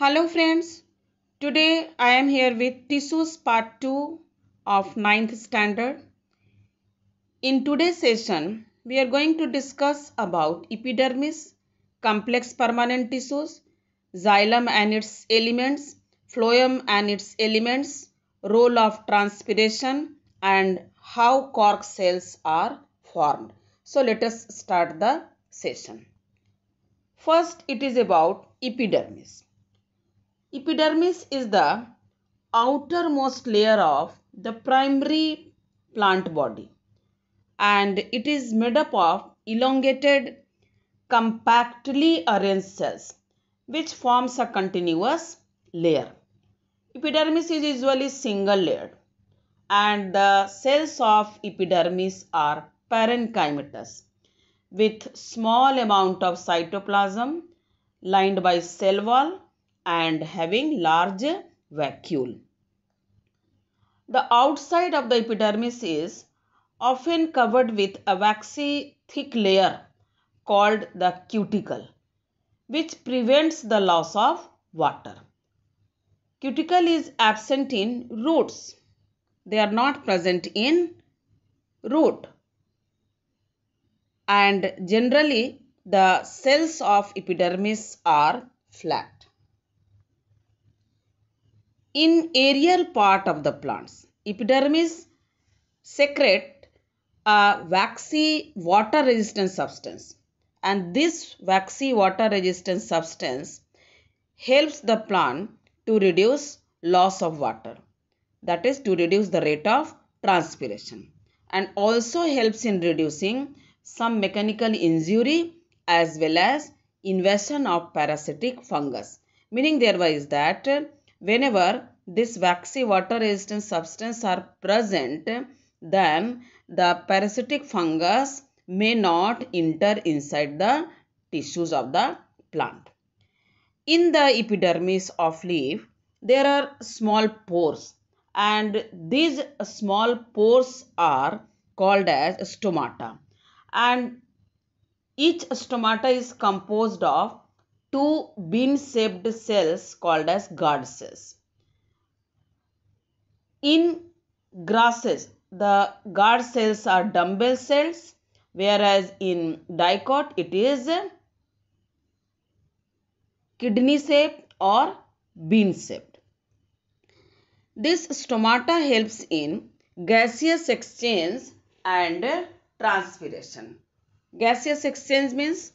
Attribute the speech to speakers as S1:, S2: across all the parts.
S1: Hello friends, today I am here with Tissues part 2 of 9th standard. In today's session, we are going to discuss about epidermis, complex permanent tissues, xylem and its elements, phloem and its elements, role of transpiration and how cork cells are formed. So let us start the session. First it is about epidermis. Epidermis is the outermost layer of the primary plant body and it is made up of elongated compactly arranged cells which forms a continuous layer. Epidermis is usually single layered and the cells of epidermis are parenchymatous with small amount of cytoplasm lined by cell wall and having large vacuole. The outside of the epidermis is often covered with a waxy thick layer called the cuticle which prevents the loss of water. Cuticle is absent in roots. They are not present in root. And generally the cells of epidermis are flat in aerial part of the plants. Epidermis secrete a waxy water resistant substance and this waxy water resistant substance helps the plant to reduce loss of water that is to reduce the rate of transpiration and also helps in reducing some mechanical injury as well as invasion of parasitic fungus meaning thereby is that Whenever this waxy water resistant substance are present, then the parasitic fungus may not enter inside the tissues of the plant. In the epidermis of leaf, there are small pores and these small pores are called as stomata and each stomata is composed of two bean-shaped cells called as guard cells. In grasses, the guard cells are dumbbell cells, whereas in dicot, it is kidney-shaped or bean-shaped. This stomata helps in gaseous exchange and transpiration. Gaseous exchange means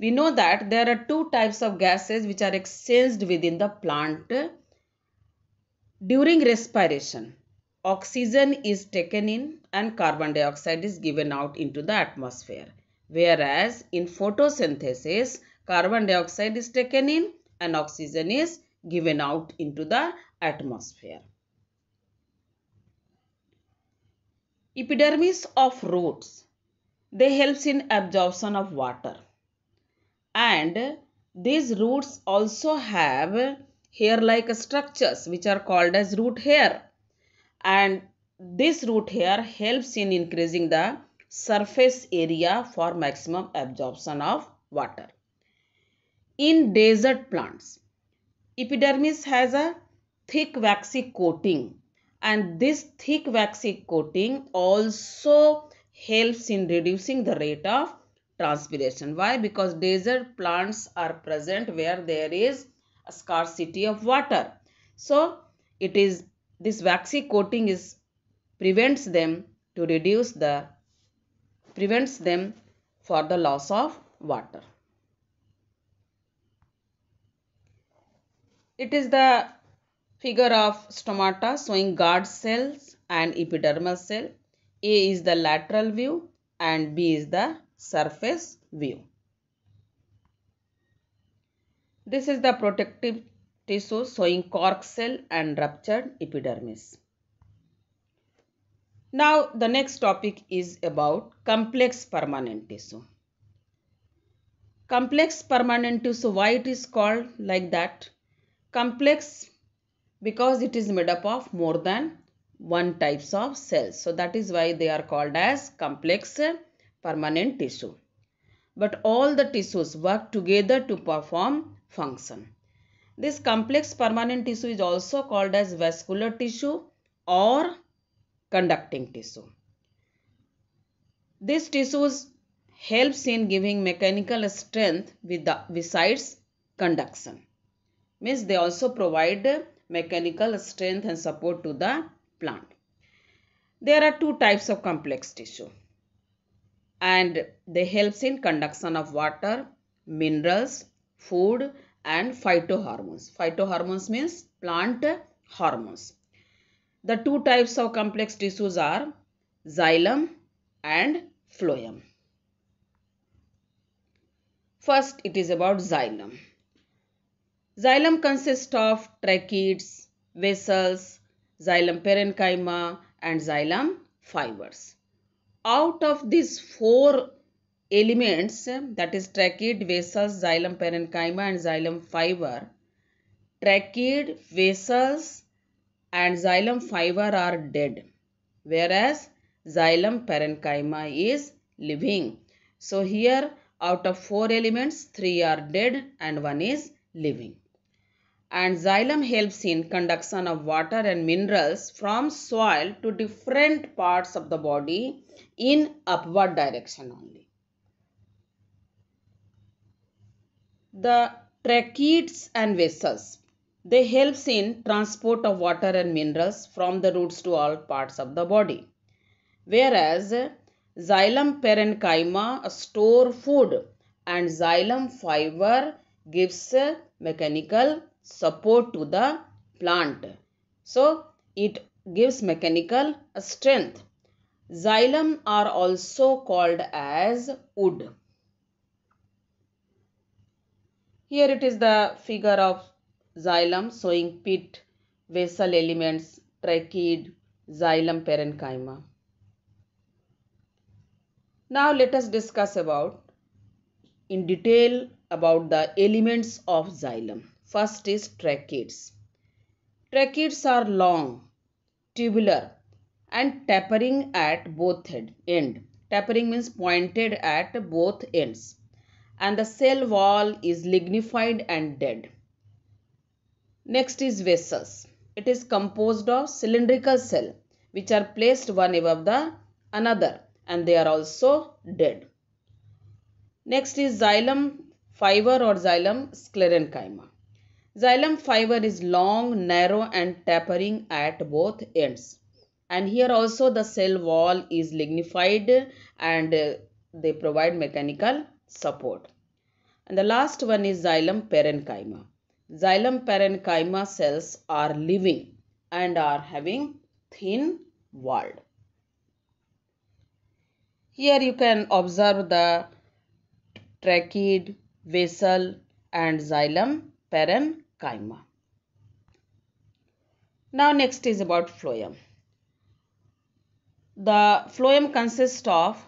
S1: we know that there are two types of gases which are exchanged within the plant during respiration. Oxygen is taken in and carbon dioxide is given out into the atmosphere. Whereas in photosynthesis, carbon dioxide is taken in and oxygen is given out into the atmosphere. Epidermis of roots, they helps in absorption of water and these roots also have hair like structures which are called as root hair and this root hair helps in increasing the surface area for maximum absorption of water. In desert plants, epidermis has a thick waxy coating and this thick waxy coating also helps in reducing the rate of transpiration. Why? Because desert plants are present where there is a scarcity of water. So, it is this waxy coating is prevents them to reduce the prevents them for the loss of water. It is the figure of stomata showing guard cells and epidermal cell. A is the lateral view and B is the surface view. This is the protective tissue showing cork cell and ruptured epidermis. Now the next topic is about complex permanent tissue. Complex permanent tissue, why it is called like that? Complex because it is made up of more than one types of cells. So that is why they are called as complex permanent tissue. But all the tissues work together to perform function. This complex permanent tissue is also called as vascular tissue or conducting tissue. These tissues helps in giving mechanical strength with the, besides conduction. Means they also provide mechanical strength and support to the plant. There are two types of complex tissue and they helps in conduction of water, minerals, food and phytohormones. Phytohormones means plant hormones. The two types of complex tissues are xylem and phloem. First, it is about xylem. Xylem consists of tracheids, vessels, xylem parenchyma and xylem fibers out of these four elements that is tracheid, vessels, xylem parenchyma and xylem fiber, tracheid, vessels and xylem fiber are dead whereas xylem parenchyma is living. So here out of four elements three are dead and one is living and xylem helps in conduction of water and minerals from soil to different parts of the body in upward direction only. The tracheids and vessels, they helps in transport of water and minerals from the roots to all parts of the body. Whereas xylem parenchyma store food and xylem fiber gives mechanical support to the plant. So it gives mechanical strength. Xylem are also called as wood. Here it is the figure of xylem showing pit, vessel elements, tracheid, xylem parenchyma. Now let us discuss about in detail about the elements of xylem. First is tracheids. Tracheids are long, tubular and tapering at both head, end. Tapering means pointed at both ends. And the cell wall is lignified and dead. Next is vessels. It is composed of cylindrical cell which are placed one above the another and they are also dead. Next is xylem fiber or xylem sclerenchyma. Xylem fiber is long, narrow and tapering at both ends. And here also the cell wall is lignified and uh, they provide mechanical support. And the last one is xylem parenchyma. Xylem parenchyma cells are living and are having thin wall. Here you can observe the tracheid, vessel and xylem parenchyma chyma. Now next is about phloem. The phloem consists of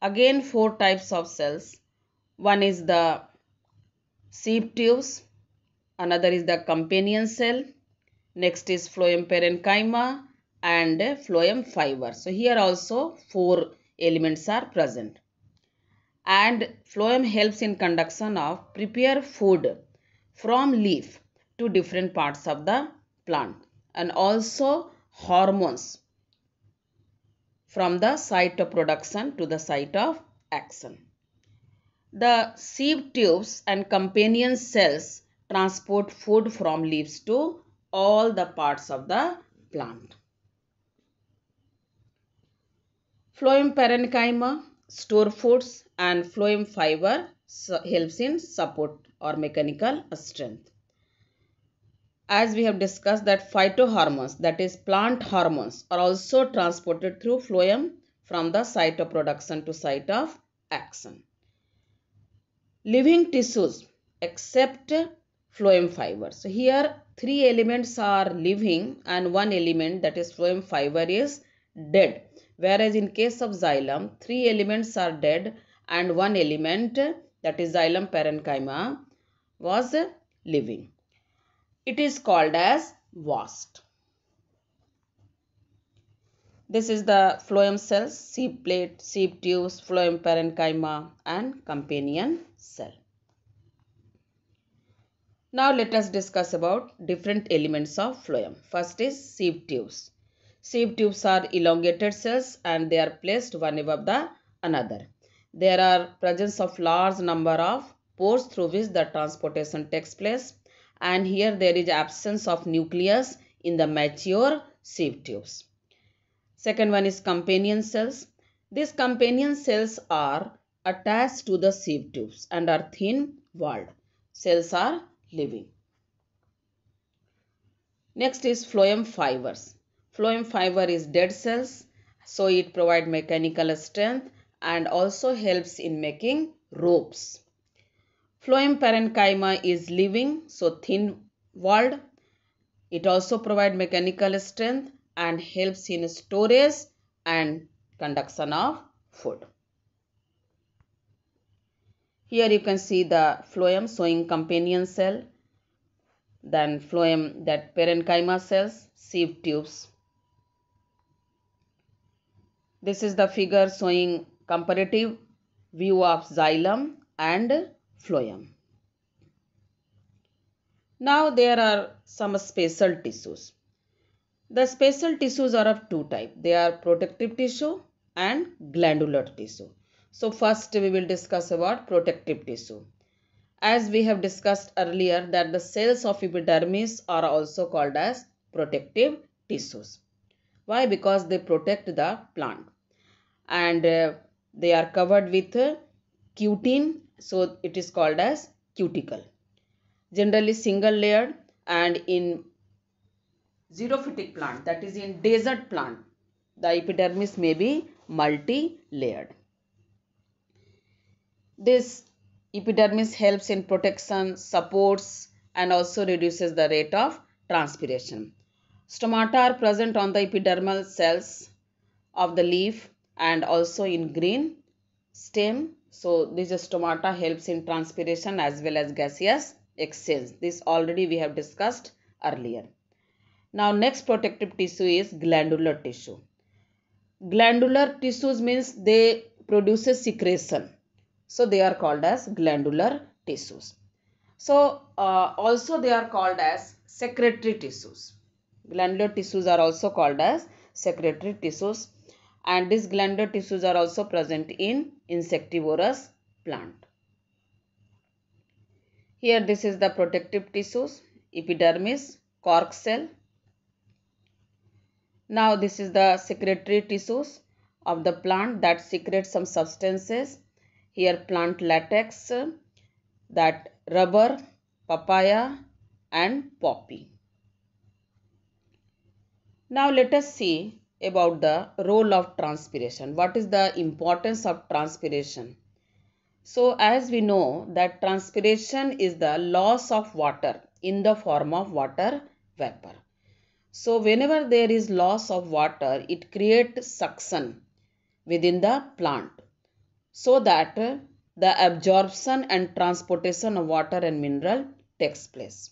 S1: again four types of cells. One is the sieve tubes, another is the companion cell, next is phloem parenchyma and phloem fiber. So here also four elements are present. And phloem helps in conduction of prepare food from leaf to different parts of the plant and also hormones from the site of production to the site of action. The sieve tubes and companion cells transport food from leaves to all the parts of the plant. Phloem parenchyma store foods and phloem fiber helps in support or mechanical strength as we have discussed that phytohormones that is plant hormones are also transported through phloem from the site of production to site of action. Living tissues except phloem fiber. So here three elements are living and one element that is phloem fiber is dead. Whereas in case of xylem, three elements are dead and one element that is xylem parenchyma was living. It is called as vast. This is the phloem cells, sieve plate, sieve tubes, phloem parenchyma and companion cell. Now let us discuss about different elements of phloem. First is sieve tubes. Sieve tubes are elongated cells and they are placed one above the another. There are presence of large number of pores through which the transportation takes place and here there is absence of nucleus in the mature sieve tubes. Second one is companion cells. These companion cells are attached to the sieve tubes and are thin walled. Cells are living. Next is phloem fibers. Phloem fiber is dead cells so it provides mechanical strength and also helps in making ropes. Phloem parenchyma is living, so thin walled. It also provides mechanical strength and helps in storage and conduction of food. Here you can see the phloem showing companion cell, then phloem that parenchyma cells, sieve tubes. This is the figure showing comparative view of xylem and phloem. Now there are some spatial tissues. The spatial tissues are of two types. They are protective tissue and glandular tissue. So first we will discuss about protective tissue. As we have discussed earlier that the cells of epidermis are also called as protective tissues. Why? Because they protect the plant and uh, they are covered with uh, cutin so it is called as cuticle generally single layered and in xerophytic plant that is in desert plant the epidermis may be multi-layered this epidermis helps in protection supports and also reduces the rate of transpiration stomata are present on the epidermal cells of the leaf and also in green stem so this stomata helps in transpiration as well as gaseous exchange. This already we have discussed earlier. Now next protective tissue is glandular tissue. Glandular tissues means they produce a secretion. So they are called as glandular tissues. So uh, also they are called as secretory tissues. Glandular tissues are also called as secretory tissues and these glandular tissues are also present in insectivorous plant. Here this is the protective tissues, epidermis, cork cell. Now this is the secretory tissues of the plant that secrete some substances. Here plant latex, that rubber, papaya and poppy. Now let us see about the role of transpiration. What is the importance of transpiration? So as we know that transpiration is the loss of water in the form of water vapor. So whenever there is loss of water, it creates suction within the plant so that the absorption and transportation of water and mineral takes place.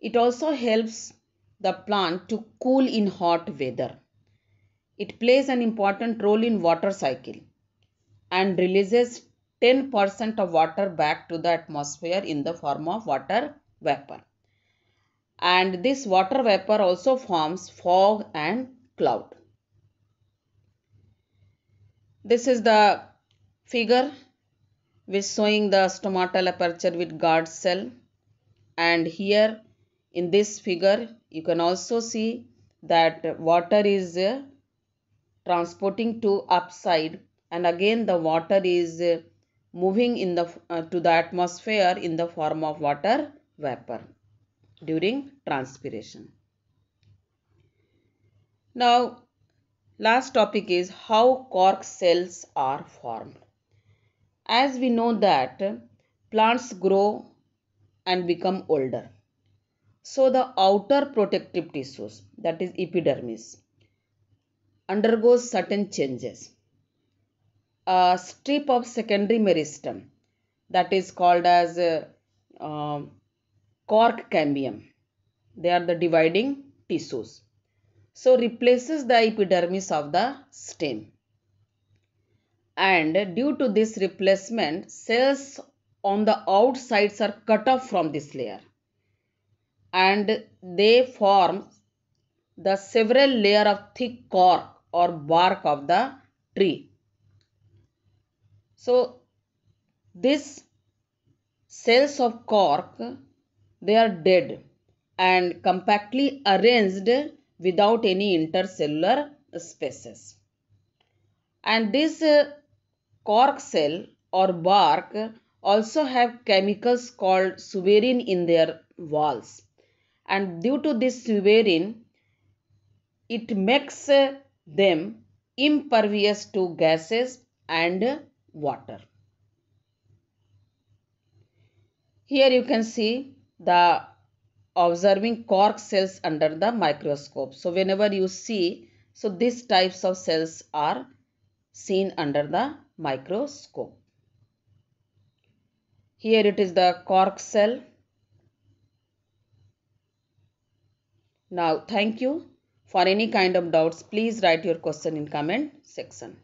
S1: It also helps the plant to cool in hot weather. It plays an important role in water cycle and releases 10% of water back to the atmosphere in the form of water vapor. And this water vapor also forms fog and cloud. This is the figure which showing the stomatal aperture with guard cell and here in this figure you can also see that water is uh, transporting to upside and again the water is uh, moving in the uh, to the atmosphere in the form of water vapor during transpiration now last topic is how cork cells are formed as we know that plants grow and become older so the outer protective tissues that is epidermis undergoes certain changes. A strip of secondary meristem that is called as uh, um, cork cambium. They are the dividing tissues. So replaces the epidermis of the stem. And due to this replacement, cells on the outsides are cut off from this layer and they form the several layer of thick cork or bark of the tree. So this cells of cork they are dead and compactly arranged without any intercellular spaces. And this uh, cork cell or bark also have chemicals called suverin in their walls and due to this wearing, it makes them impervious to gases and water. Here you can see the observing cork cells under the microscope. So whenever you see, so these types of cells are seen under the microscope. Here it is the cork cell Now, thank you. For any kind of doubts, please write your question in comment section.